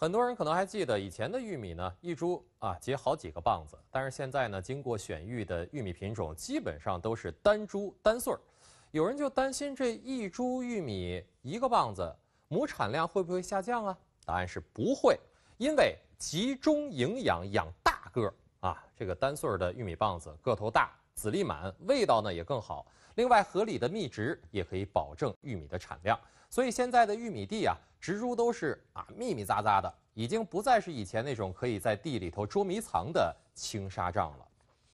很多人可能还记得以前的玉米呢，一株啊结好几个棒子，但是现在呢，经过选育的玉米品种基本上都是单株单穗儿。有人就担心这一株玉米一个棒子，亩产量会不会下降啊？答案是不会，因为集中营养养大个儿啊，这个单穗儿的玉米棒子个头大。籽粒满，味道呢也更好。另外，合理的密植也可以保证玉米的产量。所以现在的玉米地啊，植株都是啊密密匝匝的，已经不再是以前那种可以在地里头捉迷藏的青纱帐了。